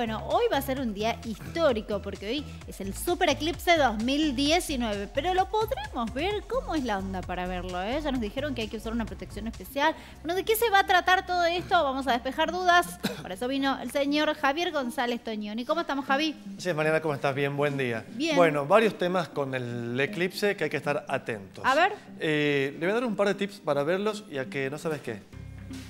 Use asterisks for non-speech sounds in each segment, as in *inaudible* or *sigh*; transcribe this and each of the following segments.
Bueno, hoy va a ser un día histórico porque hoy es el Super Eclipse 2019, pero lo podremos ver cómo es la onda para verlo. ¿eh? Ya nos dijeron que hay que usar una protección especial. Bueno, ¿de qué se va a tratar todo esto? Vamos a despejar dudas. *coughs* Por eso vino el señor Javier González Toñoni. ¿Cómo estamos, Javi? Sí, Mariana, ¿cómo estás? Bien, buen día. Bien. Bueno, varios temas con el eclipse que hay que estar atentos. A ver. Eh, le voy a dar un par de tips para verlos y a que no sabes qué.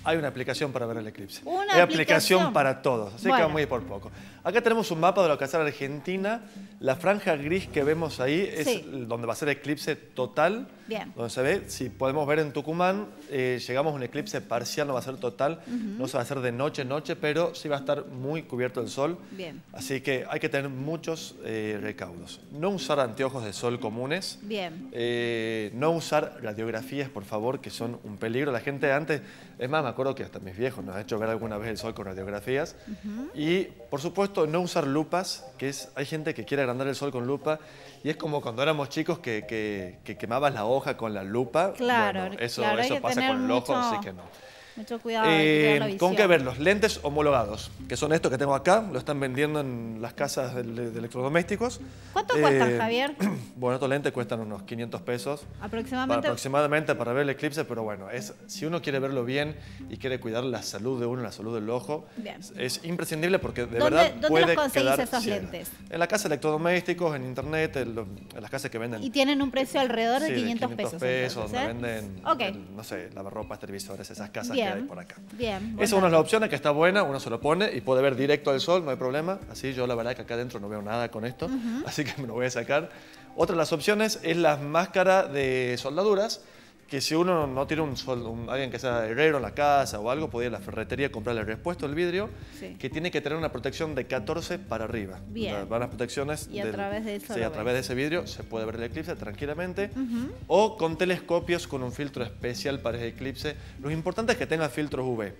Hay una aplicación para ver el eclipse. Una Hay aplicación. para todos, así que muy por poco. Acá tenemos un mapa de la de Argentina. La franja gris que vemos ahí es donde va a ser eclipse total. Bien. Donde se ve, si podemos ver en Tucumán, eh, llegamos a un eclipse parcial, no va a ser total, no se va a hacer de noche, noche, pero sí va a estar muy cubierto el sol. Bien. Así que hay que tener muchos eh, recaudos. No usar anteojos de sol comunes. Bien. Eh, no usar radiografías, por favor, que son un peligro. La gente antes, me acuerdo que hasta mis viejos nos han hecho ver alguna vez el sol con radiografías. Y, por supuesto, no usar lupas, que es, hay gente que quiere agrandar el sol con lupa. Y es como cuando éramos chicos que, que, quemabas la hoja con la lupa. Claro, eso, eso pasa con los así que no. Mucho cuidado. Eh, ¿Con qué verlos? Lentes homologados, que son estos que tengo acá, lo están vendiendo en las casas de, electrodomésticos. ¿Cuánto cuestan, eh, Javier? *clears throat* Bueno, estos lentes cuestan unos 500 pesos. Aproximadamente. Para, aproximadamente para ver el eclipse, pero bueno, es, si uno quiere verlo bien y quiere cuidar la salud de uno, la salud del ojo, es imprescindible porque de verdad ¿dónde puede los conseguís esos lentes? En la casa de electrodomésticos, en internet, en, las casas que venden. ¿Y tienen un precio alrededor de, 500, pesos. 500 pesos? venden, no sé, lavarropas, televisores, esas casas bien por acá. Esa es una de las opciones que está buena, uno se lo pone y puede ver directo al sol, no hay problema. Así yo la verdad que acá adentro no veo nada con esto, *laughs* así que me lo voy a sacar. Otra de las opciones es las máscaras de soldaduras que si uno no tiene un, alguien que sea herrero en la casa o algo, puede ir a la ferretería comprarle el repuesto del vidrio, que tiene que tener una protección de 14 para arriba. Bien. van las protecciones. Y a través de eso. Sí, a través de ese vidrio se puede ver el eclipse tranquilamente. O con telescopios con un filtro especial para ese eclipse. Lo importante es que tenga filtros UV.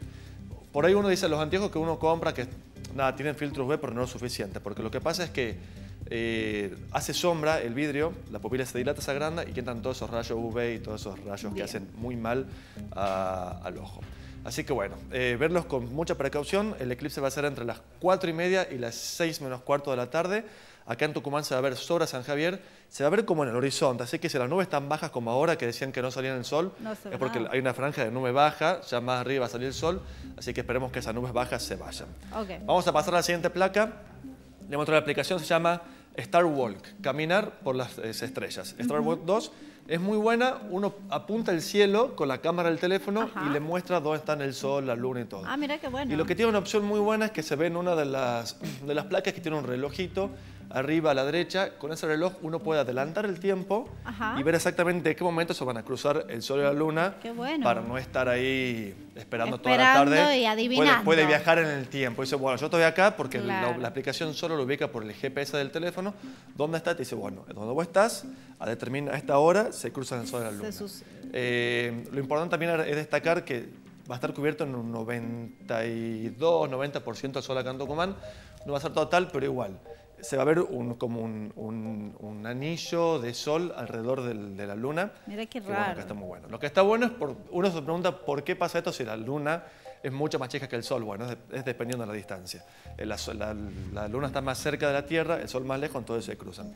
Por ahí uno dice los antiguos que uno compra que nada, tienen filtros UV, pero no es suficiente. Porque lo que pasa es que eh, hace sombra el vidrio, la pupila se dilata, se agranda y quitan todos esos rayos UV y todos esos rayos que hacen muy mal al ojo. Así que bueno, eh, verlos con mucha precaución. El eclipse va a ser entre las 4 y media y las 6 menos cuarto de la tarde. Acá en Tucumán se va a ver sobre San Javier, se va a ver como en el horizonte. Así que si las nubes están bajas como ahora, que decían que no salían el sol, es porque hay una franja de nube baja, ya más arriba va el sol. Así que esperemos que esas nubes bajas se vayan. Vamos a pasar a la siguiente placa. Le muestro la aplicación, se llama Star Walk, caminar por las eh, estrellas. Star Walk 2 es muy buena, uno apunta el cielo con la cámara del teléfono y le muestra dónde están el sol, la luna y todo. Ah, mira qué bueno. Y lo que tiene una opción muy buena es que se ve en una de las, *clears throat* de las placas que tiene un relojito arriba a la derecha, con ese reloj uno puede adelantar el tiempo y ver exactamente en qué momento se van a cruzar el sol y la luna para no estar ahí esperando, toda la tarde. Puede, viajar en el tiempo. dice, bueno, yo estoy acá porque la, aplicación solo lo ubica por el GPS del teléfono. ¿Dónde está? Te dice, bueno, donde vos estás, a determina esta hora se cruzan el sol y la luna. Eh, lo importante también es destacar que va a estar cubierto en un 92, 90% el sol acá en Tucumán. No va a ser total, pero igual se va a ver como un, anillo de sol alrededor de la luna. Mira qué raro. Lo que está bueno es, por, uno se pregunta por qué pasa esto si la luna es mucho más chica que el sol. Bueno, es, dependiendo de la distancia. Eh, la, luna está más cerca de la Tierra, el sol más lejos, entonces se cruzan.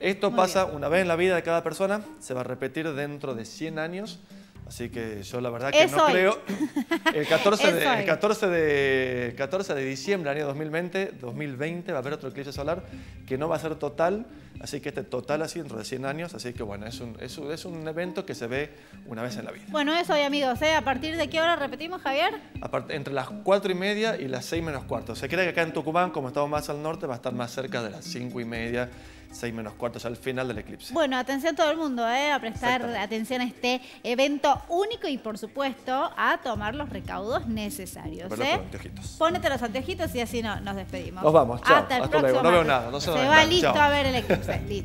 Esto pasa una vez en la vida de cada persona, se va a repetir dentro de 100 años. Así que yo la verdad que no creo. *laughs* El 14, de, 14, de, 14 de diciembre del año 2020, 2020 va a haber otro eclipse solar que no va a ser total, así que este total así dentro de 100 años, así que bueno, es un, es un, evento que se ve una vez en la vida. Bueno, eso hoy amigos, ¿eh? ¿a partir de qué hora repetimos Javier? entre las 4 y media y las 6 menos cuarto. Se cree que acá en Tucumán, como estamos más al norte, va a estar más cerca de las 5 y media 6 menos cuartos ya al final del eclipse. Bueno, atención todo el mundo, ¿eh? a prestar atención a este evento único y por supuesto a tomar los recaudos necesarios. ¿eh? Ponete los anteojitos. Ponete los anteojitos y así no, nos despedimos. Nos vamos, chao. Hasta el próximo. No veo nada, no se, se va listo a ver el eclipse. *laughs*